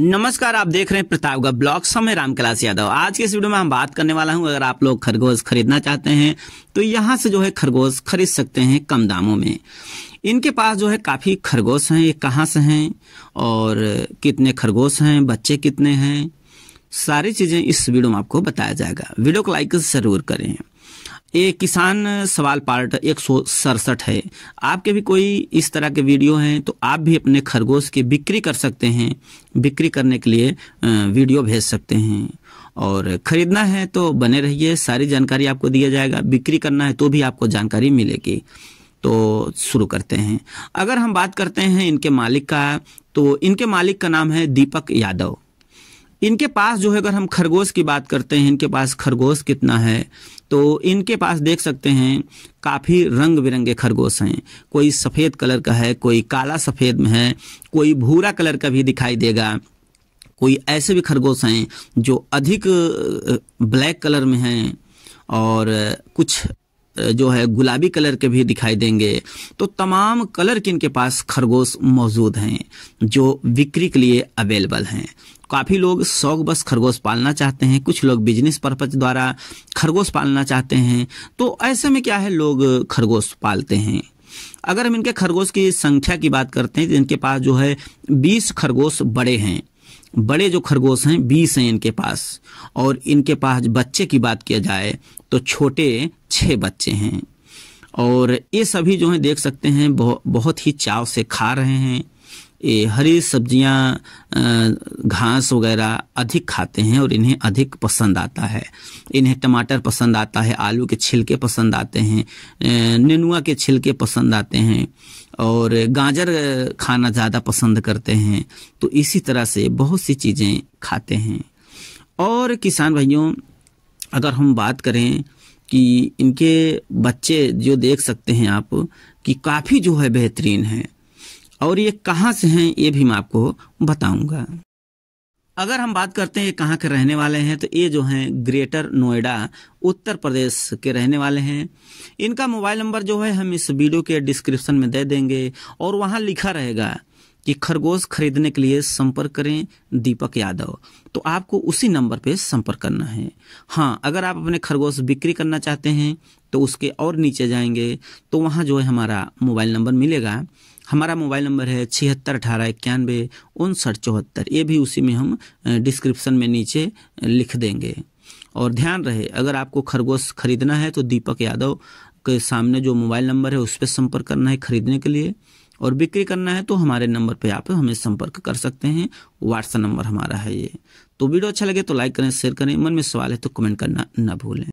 नमस्कार आप देख रहे हैं प्रतापगढ़ ब्लॉक समय कैलाश यादव आज के इस वीडियो में हम बात करने वाला हूं अगर आप लोग खरगोश खरीदना चाहते हैं तो यहां से जो है खरगोश खरीद सकते हैं कम दामों में इनके पास जो है काफी खरगोश हैं ये कहाँ से हैं और कितने खरगोश हैं बच्चे कितने हैं सारी चीजें इस वीडियो में आपको बताया जाएगा वीडियो को लाइक जरूर करें ये किसान सवाल पार्ट एक सौ सड़सठ है आपके भी कोई इस तरह के वीडियो हैं तो आप भी अपने खरगोश की बिक्री कर सकते हैं बिक्री करने के लिए वीडियो भेज सकते हैं और खरीदना है तो बने रहिए सारी जानकारी आपको दिया जाएगा बिक्री करना है तो भी आपको जानकारी मिलेगी तो शुरू करते हैं अगर हम बात करते हैं इनके मालिक का तो इनके मालिक का नाम है दीपक यादव इनके पास जो है अगर हम खरगोश की बात करते हैं इनके पास खरगोश कितना है तो इनके पास देख सकते हैं काफ़ी रंग बिरंगे खरगोश हैं कोई सफ़ेद कलर का है कोई काला सफ़ेद में है कोई भूरा कलर का भी दिखाई देगा कोई ऐसे भी खरगोश हैं जो अधिक ब्लैक कलर में हैं और कुछ जो है गुलाबी कलर के भी दिखाई देंगे तो तमाम कलर के इनके पास खरगोश मौजूद हैं जो बिक्री के लिए अवेलेबल हैं काफ़ी लोग शौक बस खरगोश पालना चाहते हैं कुछ लोग बिजनेस पर्पज द्वारा खरगोश पालना चाहते हैं तो ऐसे में क्या है लोग खरगोश पालते हैं अगर हम इनके खरगोश की संख्या की बात करते हैं तो इनके पास जो है बीस खरगोश बड़े हैं बड़े जो खरगोश हैं बीस हैं इनके पास और इनके पास बच्चे की बात किया जाए तो छोटे छः बच्चे हैं और ये सभी जो हैं देख सकते हैं बहु, बहुत ही चाव से खा रहे हैं ये हरी सब्जियां घास वगैरह अधिक खाते हैं और इन्हें अधिक पसंद आता है इन्हें टमाटर पसंद आता है आलू के छिलके पसंद आते हैं नेनुआ के छिलके पसंद आते हैं और गाजर खाना ज़्यादा पसंद करते हैं तो इसी तरह से बहुत सी चीज़ें खाते हैं और किसान भाइयों अगर हम बात करें कि इनके बच्चे जो देख सकते हैं आप कि काफ़ी जो है बेहतरीन है और ये कहाँ से हैं ये भी मैं आपको बताऊंगा अगर हम बात करते हैं कहाँ के रहने वाले हैं तो ये जो हैं ग्रेटर नोएडा उत्तर प्रदेश के रहने वाले हैं इनका मोबाइल नंबर जो है हम इस वीडियो के डिस्क्रिप्शन में दे देंगे और वहाँ लिखा रहेगा कि खरगोश खरीदने के लिए संपर्क करें दीपक यादव तो आपको उसी नंबर पे संपर्क करना है हाँ अगर आप अपने खरगोश बिक्री करना चाहते हैं तो उसके और नीचे जाएंगे तो वहाँ जो है हमारा मोबाइल नंबर मिलेगा हमारा मोबाइल नंबर है छिहत्तर अठारह इक्यानवे उनसठ चौहत्तर ये भी उसी में हम डिस्क्रिप्सन में नीचे लिख देंगे और ध्यान रहे अगर आपको खरगोश खरीदना है तो दीपक यादव के सामने जो मोबाइल नंबर है उस पर संपर्क करना है खरीदने के लिए और बिक्री करना है तो हमारे नंबर पे आप हमें संपर्क कर सकते हैं व्हाट्सएप नंबर हमारा है ये तो वीडियो अच्छा लगे तो लाइक करें शेयर करें मन में सवाल है तो कमेंट करना ना भूलें